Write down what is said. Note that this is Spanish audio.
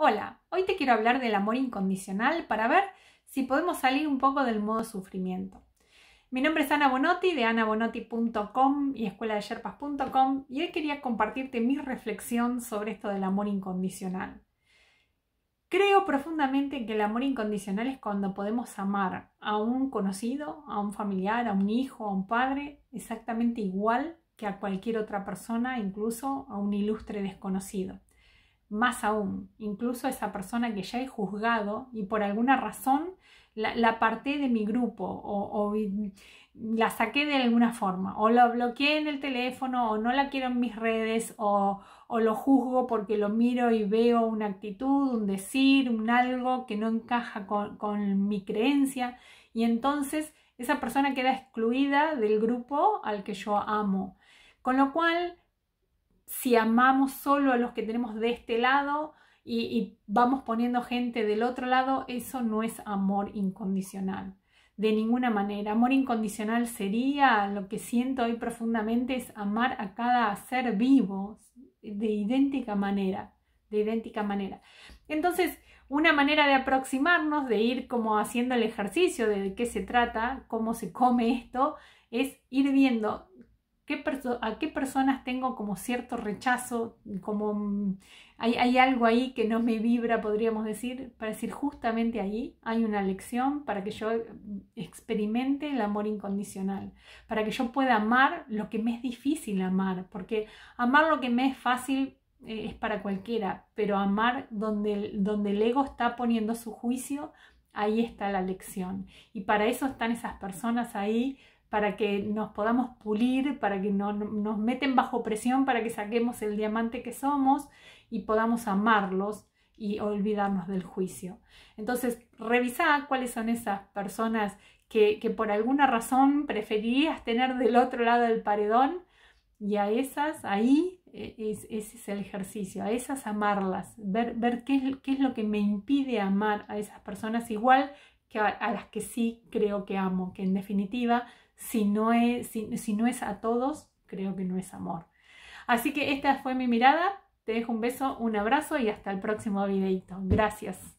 Hola, hoy te quiero hablar del amor incondicional para ver si podemos salir un poco del modo sufrimiento. Mi nombre es Ana Bonotti de anabonotti.com y escueladeyerpas.com y hoy quería compartirte mi reflexión sobre esto del amor incondicional. Creo profundamente que el amor incondicional es cuando podemos amar a un conocido, a un familiar, a un hijo, a un padre, exactamente igual que a cualquier otra persona, incluso a un ilustre desconocido. Más aún, incluso esa persona que ya he juzgado y por alguna razón la, la aparté de mi grupo o, la saqué de alguna forma o la bloqueé en el teléfono o no la quiero en mis redes o, lo juzgo porque lo miro y veo una actitud, un decir, un algo que no encaja con mi creencia y entonces esa persona queda excluida del grupo al que yo amo. Con lo cual si amamos solo a los que tenemos de este lado y, vamos poniendo gente del otro lado, eso no es amor incondicional. De ninguna manera. Amor incondicional sería, lo que siento hoy profundamente, es amar a cada ser vivo de idéntica manera. De idéntica manera. Entonces, una manera de aproximarnos, de ir como haciendo el ejercicio de qué se trata, cómo se come esto, es ir viendo a qué personas tengo como cierto rechazo, como mm, hay, algo ahí que no me vibra, podríamos decir, para decir justamente ahí hay una lección para que yo mm, experimente el amor incondicional, para que yo pueda amar lo que me es difícil amar, porque amar lo que me es fácil eh, es para cualquiera, pero amar donde, donde el ego está poniendo su juicio, ahí está la lección. Y para eso están esas personas ahí para que nos podamos pulir, para que no, nos meten bajo presión, para que saquemos el diamante que somos y podamos amarlos y olvidarnos del juicio. Entonces, revisá cuáles son esas personas que, por alguna razón preferirías tener del otro lado del paredón y a esas, ahí, e, ese es el ejercicio, a esas amarlas, ver, ver qué, qué es lo que me impide amar a esas personas igual que a, las que sí creo que amo, que en definitiva, si no, es, si no es a todos, creo que no es amor. Así que esta fue mi mirada, te dejo un beso, un abrazo y hasta el próximo videito. Gracias.